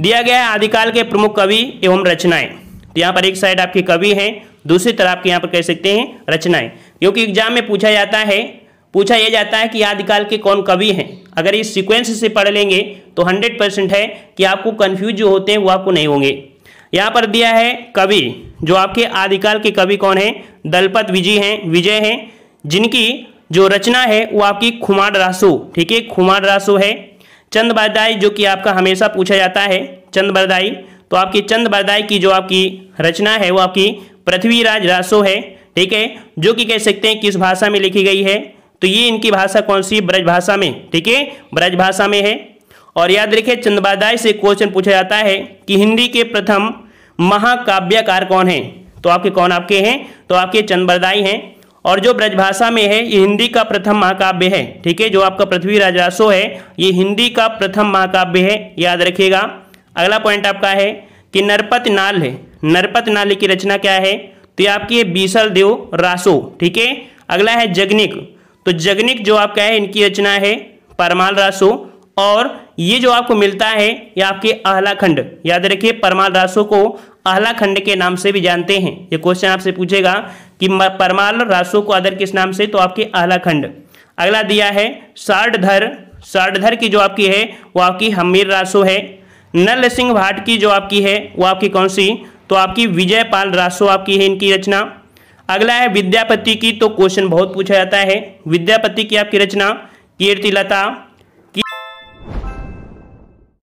दिया गया है आदिकाल के प्रमुख कवि एवं रचनाएं तो यहाँ पर एक साइड आपके कवि हैं दूसरी तरफ आपके यहाँ पर कह सकते हैं रचनाएं क्योंकि एग्जाम में पूछा जाता है पूछा यह जाता है कि आदिकाल के कौन कवि हैं अगर इस सीक्वेंस से पढ़ लेंगे तो हंड्रेड परसेंट है कि आपको कन्फ्यूज जो होते हैं वो आपको नहीं होंगे यहाँ पर दिया है कवि जो आपके आदिकाल के कवि कौन हैं दलपत विजय हैं विजय हैं जिनकी जो रचना है वो आपकी खुमार रासो ठीक है खुमार रासो है चंद बरदाई जो कि आपका हमेशा पूछा जाता है चंद बरदाई तो आपकी चंद बरदाई की जो आपकी रचना है वो आपकी पृथ्वीराज रासो है ठीक है जो कि कह सकते हैं किस भाषा में लिखी गई है तो ये इनकी भाषा कौन सी ब्रज भाषा में ठीक है ब्रज भाषा में है और याद रखिए चंदबादाय से क्वेश्चन पूछा जाता है कि हिंदी के प्रथम महाकाव्यकार कौन है तो आपके कौन आपके हैं तो आपके चंदबरदाई हैं और जो ब्रजभाषा में है ये हिंदी का प्रथम महाकाव्य है ठीक है जो आपका पृथ्वी राजो है ये हिंदी का प्रथम महाकाव्य है याद रखिएगा अगला पॉइंट आपका है कि नरपत नाल है नरपत नाल की रचना क्या है तो ये आपकी है बीसल देव रासो ठीक है अगला है जगनिक तो जगनिक जो आपका है इनकी रचना है परमाल रासो और ये जो आपको मिलता है ये आपके अहलाखंड याद रखिए परमाल रासो को अहलाखंड के नाम से भी जानते हैं ये क्वेश्चन आपसे पूछेगा कि परमाल रासो को आदर किस नाम से तो आपके आलाखंड अगला दिया है सार्डधर सार्डधर की जो आपकी है वो आपकी हमीर रासो है नल सिंह भाट की जो आपकी है वो आपकी कौन सी तो आपकी विजयपाल रासो आपकी है इनकी रचना अगला है विद्यापति की तो क्वेश्चन बहुत पूछा जाता है विद्यापति की आपकी रचना कीर्तिलता